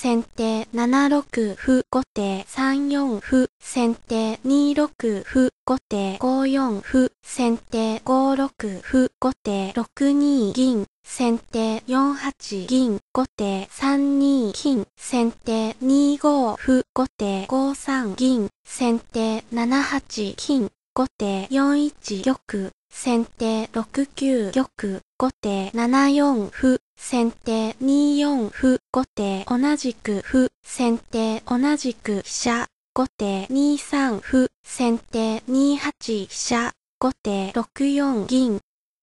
先手7六歩、後手3四歩、先手2六歩、後手5四歩、先手5六歩、後手6二銀、先手4八銀、後手3二金、先手2五歩、後手5三銀、先手7八金、後手4一玉、先手6九玉、後手7四歩、先手2四歩、後手同じく歩、先手同じく飛車、後手2三歩、先手2八飛車、後手6四銀、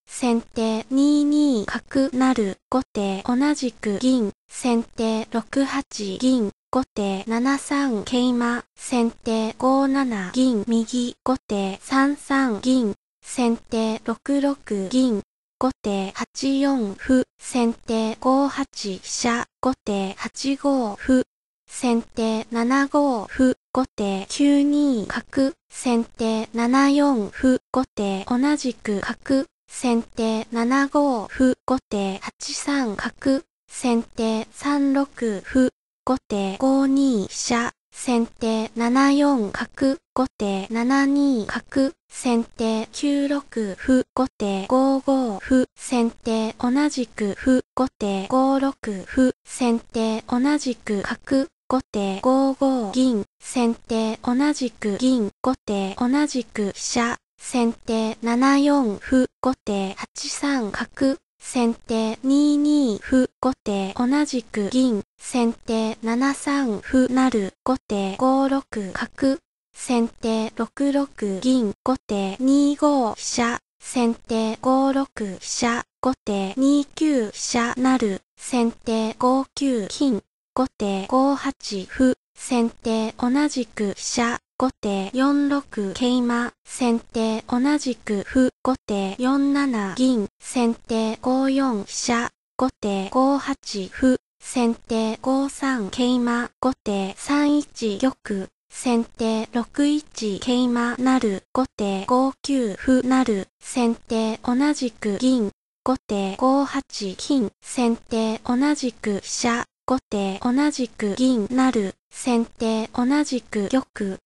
先手2二角なる、後手同じく銀、先手6八銀、後手7三桂馬、先手5七銀右、後手3三銀、先手6六銀、後手8四歩、先手5八飛車、後手8五歩、先手7五歩、後手9二角、先手7四歩、後手同じく角、先手7五歩、後手8三角、先手3六歩、後手5二飛車、先手7四角、後手7二角、先手9六歩、後手5五歩、先手同じく歩、後手5六歩、先手同じく角、後手5五銀、先手同じく銀、後手同じく飛車、先手7四歩、後手8三角、先手2二歩、後手同じく銀、先手7三歩なる、後手5六角、先手6六銀、後手2五飛車、先手5六飛車、後手2九飛車なる、先手5九金、後手5八歩、先手同じく飛車、後手4六桂馬、先手同じく歩、後手4七銀、先手5四飛車、後手5八歩、先手5三桂馬、後手3一玉、先手6一桂馬なる、後手5九歩なる、先手同じく銀、後手5八金、先手同じく飛車、後手同じく銀なる、先手同じく玉、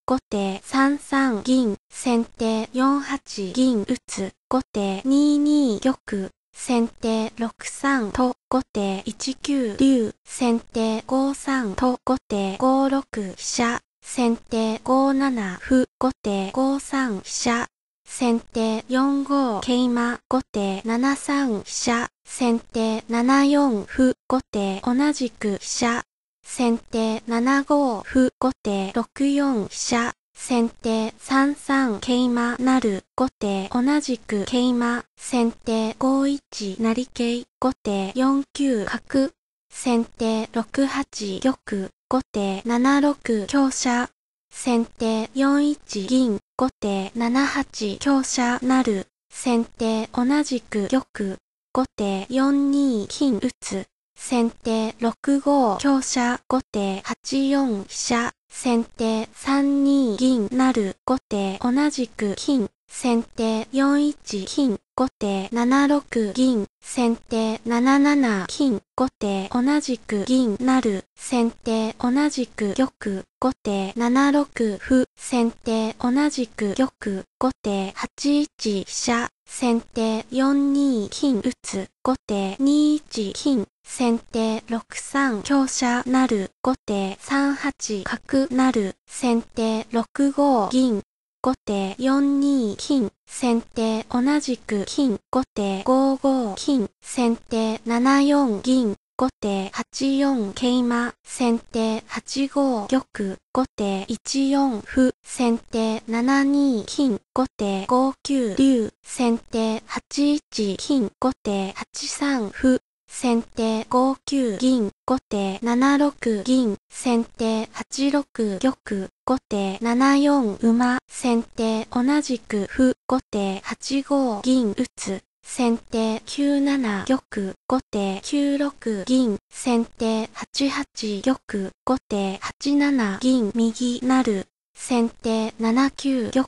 後手3三銀、先手4八銀打つ、後手2二玉、先手6三と、後手1九竜、先手5三と、後手5六飛車、先手5七歩、後手5三飛車、先手4五桂馬、後手7三飛車、先手7四歩、後手同じく飛車、先手7五歩後手6四飛車先手3三桂馬なる後手同じく桂馬先手5一成桂後手4九角先手6八玉後手7六香車先手4一銀後手7八香車なる先手同じく玉後手4二金打つ先手6五香車後手8四飛車先手3二銀なる後手同じく金先手4一金、後手7六銀、先手7七金、後手同じく銀なる、先手同じく玉、後手7六歩、先手同じく玉、後手8一飛車、先手4二金打つ、後手2一金、先手6三香車なる、後手3八角なる、先手6五銀、後手4二金、先手同じく金、後手5五金、先手7四銀、後手8四桂馬、先手8五玉、後手1四歩、先手7二金、後手5九竜、先手8一金、後手8三歩、先手5九銀、後手7六銀、先手8六玉、後手7四馬、先手同じく歩、後手8五銀打つ。先手9七玉、後手9六銀、先手8八玉、後手8七銀右なる。先手7九玉、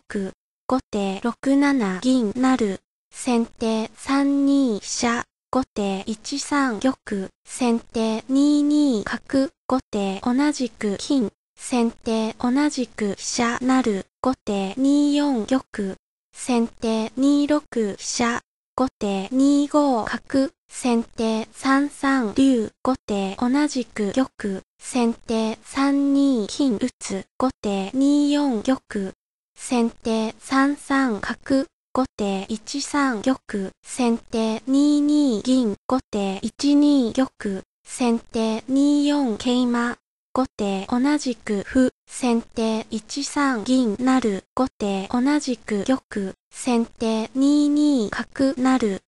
後手6七銀なる。先手3二飛車。後手1三玉、先手2二角、後手同じく金、先手同じく飛車なる、後手2四玉、先手2六飛車、後手2五角、先手3三竜、後手同じく玉、先手3二金打つ、後手2四玉、先手3三角、後手1三玉、先手2後手1 2玉、先手2 4桂馬、後手同じく歩、先手1 3銀なる、後手同じく玉、先手2 2角なる。